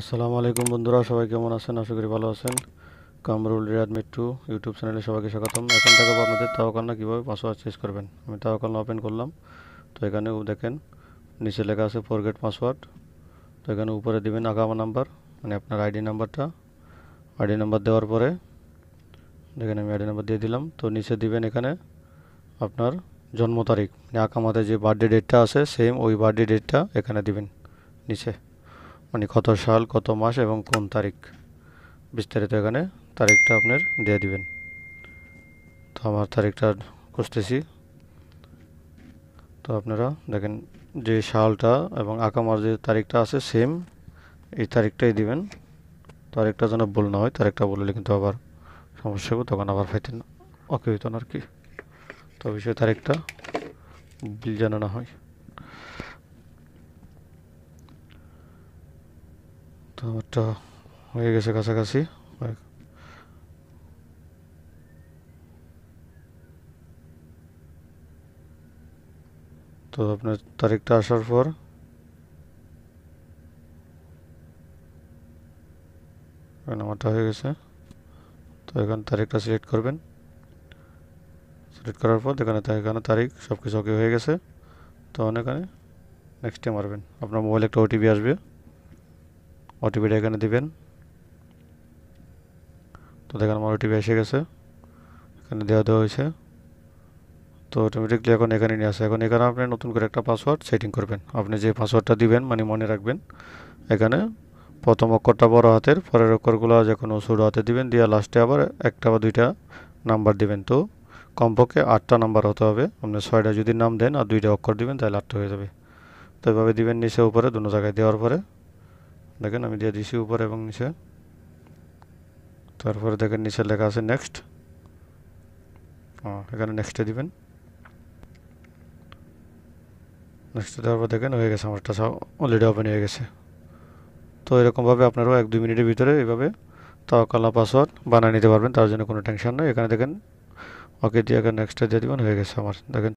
আসসালামু আলাইকুম বন্ধুরা সবাই কেমন আছেন আশা করি ভালো আছেন কামরুল রিয়াদ মিট্টু ইউটিউব চ্যানেলে সবাইকে স্বাগতম এখন থেকে আপনাদের তাওকান্না কীভাবে পাসওয়ার্ড চেঞ্জ করবেন আমি তাওকান্না ওপেন করলাম তো এখানে দেখেন নিচে লেখা আছে ফরগেট পাসওয়ার্ড তো এখানে উপরে দেবেন আগামা নাম্বার মানে আপনার আইডি নাম্বারটা আইডি নাম্বার দেওয়ার পরে দেখেন আমি আইডি নাম্বার দিয়ে দিলাম তো নিচে দিবেন এখানে আপনার জন্ম তারিখ মানে আকামাতে যে বার্থডে ডেটটা আছে সেম ওই বার্থডে ডেটটা এখানে দিবেন নিচে মানে কত সাল কত মাস এবং কোন তারিখ বিস্তারিত এখানে তারিখটা আপনার দিয়ে দিবেন তো আমার তারিখটা খুঁজতেছি তো আপনারা দেখেন যে সালটা এবং আকামার যে তারিখটা আছে সেম এই তারিখটাই দিবেন তারিখটা যেন ভুল না হয় তারিখটা বললে কিন্তু আবার সমস্যা হবে তখন আবার ফাইতেন ওকে হইতেন আর কি তো বিষয় তারিখটা বিল জানানো হয় তো তো হয়ে গেছে কাঁচা কাছি তো আপনি তারিখটা আসার ফর ও নামটা হয়ে গেছে তো এখন তারিখটা সিলেক্ট করবেন সিলেক্ট করার পর দেখুন তাহলে তারিখ সব কিছু ওকে হয়ে গেছে তো আপনারা নেক্সট এ মারবেন আপনার মোবাইলে একটা ওটিপি আসবে ওটিপিটা এখানে দিবেন তো দেখেন আমার ওটিপি এসে গেছে এখানে দেওয়া দেওয়া হয়েছে তো অটোমেটিকলি এখন এখানে নিয়ে আসে এখন এখানে আপনি নতুন করে একটা পাসওয়ার্ড সেটিং করবেন আপনি যে পাসওয়ার্ডটা দিবেন মানে মনে রাখবেন এখানে প্রথম অক্ষরটা বড় হাতের পরের অক্ষরগুলো যে কোনো ছোটো হাতে দিবেন দিয়ে লাস্টে আবার একটা বা দুইটা নাম্বার দিবেন তো কমপক্ষে আটটা নাম্বার হতে হবে আপনি ছয়টা যদি নাম দেন আর দুইটা অক্ষর দিবেন তাহলে আটটা হয়ে যাবে তো এভাবে দিবেন নিচে উপরে দুনো জায়গায় দেওয়ার পরে দেখেন আমি দিয়ে দিছি উপরে এবং নিচে তারপরে দেখেন নিচে লেখা আছে নেক্সট এখানে নেক্সটে দিবেন নেক্সটে দেওয়ার পর দেখেন হয়ে গেছে আমারটা সব অলরেডি ওপেন হয়ে গেছে তো এরকমভাবে আপনারাও এক দুই মিনিটের ভিতরে এইভাবে তাওয়াকালা পাসওয়ার্ড বানিয়ে নিতে পারবেন তার জন্য কোনো টেনশন নেই এখানে দেখেন ওকে দিয়ে এখানে নেক্সটে দিয়ে দেবেন হয়ে গেছে আমার দেখেন